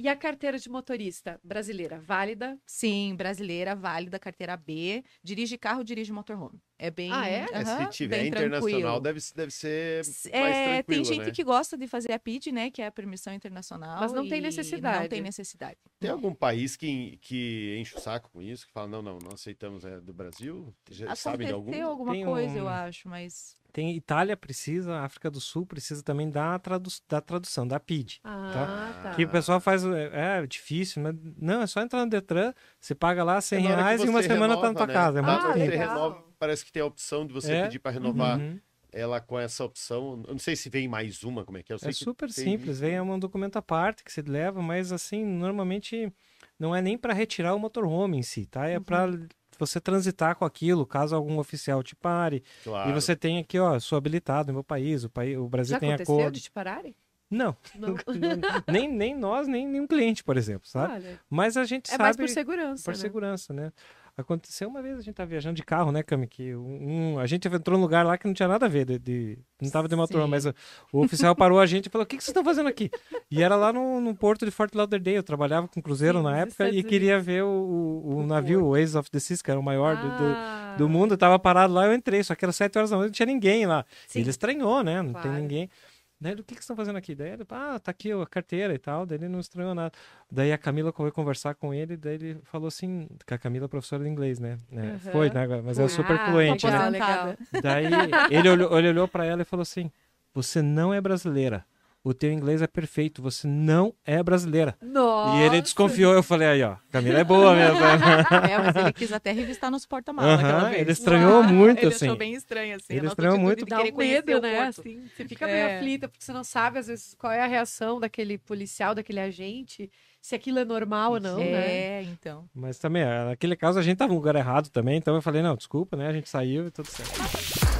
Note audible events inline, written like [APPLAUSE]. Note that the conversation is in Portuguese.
E a carteira de motorista brasileira, válida? Sim, brasileira, válida, carteira B. Dirige carro, dirige motorhome. É bem. Ah, é? é se tiver internacional, tranquilo. deve, deve ser. É, tem gente né? que gosta de fazer a PID, né? Que é a permissão internacional. Mas não tem necessidade. Não tem necessidade. Tem algum país que, que enche o saco com isso, que fala, não, não, não aceitamos é do Brasil? Já ah, sabe de algum? Tem alguma tem coisa, um... eu acho, mas. Tem Itália precisa, África do Sul precisa também da, tradu da tradução, da PID. Tá? Ah, tá? tá? Que o pessoal faz. É, é, é, difícil, mas. Não, é só entrar no Detran, você paga lá 100 é reais e uma semana renova, tá na tua né? casa. É ah, muito legal parece que tem a opção de você é? pedir para renovar. Uhum. Ela com essa opção, eu não sei se vem mais uma, como é que é? é super simples, vem é um documento à parte que você leva, mas assim, normalmente não é nem para retirar o motorhome em si, tá? É uhum. para você transitar com aquilo, caso algum oficial te pare. Claro. E você tem aqui, ó, sou habilitado no meu país, o, país, o Brasil Já tem acordo. Já aconteceu de te pararem? Não. não. [LAUGHS] nem, nem nós, nem nenhum cliente, por exemplo, sabe? Olha, Mas a gente é sabe. É mais por segurança. Por né? segurança, né? Aconteceu uma vez, a gente tava viajando de carro, né, Cami? Que um, a gente entrou num lugar lá que não tinha nada a ver, de, de não tava de motor, mas o, o, oficial parou a gente e falou: O que, que vocês estão fazendo aqui? E era lá no, no porto de Fort Lauderdale, eu trabalhava com cruzeiro Sim, na época e queria ver o, o, o navio, o Ace of the Seas, que era o maior ah. do, do, do ah. mundo, Estava tava parado lá, eu entrei, só que era sete horas da noite, não tinha ninguém lá. ele estranhou, né? Não claro. tem ninguém. Daí ele, o que, que vocês estão tá fazendo aqui? Daí ele, ah, tá aqui a carteira e tal. Daí ele não estranhou nada. Daí a Camila correu conversar com ele, daí ele falou assim, que a Camila é professora de inglês, né? É, uhum. Foi, né? Mas é ah, super fluente, né? Daí ele olhou, ele olhou para ela e falou assim, você não é brasileira o teu inglês é perfeito, você não é brasileira. Nossa. E ele desconfiou, eu falei, aí ó, Camila é boa mesmo. [LAUGHS] é, mas ele quis até revistar nos porta-malas uh -huh, Ele estranhou muito, ele assim. Ele achou bem estranho, assim. Ele estranhou muito. Dá um medo, né? Assim, você fica é. meio aflita, porque você não sabe, às vezes, qual é a reação daquele policial, daquele agente se aquilo é normal ou não, é, né? É, então. Mas também, é, naquele caso a gente tava no lugar errado também, então eu falei, não, desculpa, né? A gente saiu e tudo certo.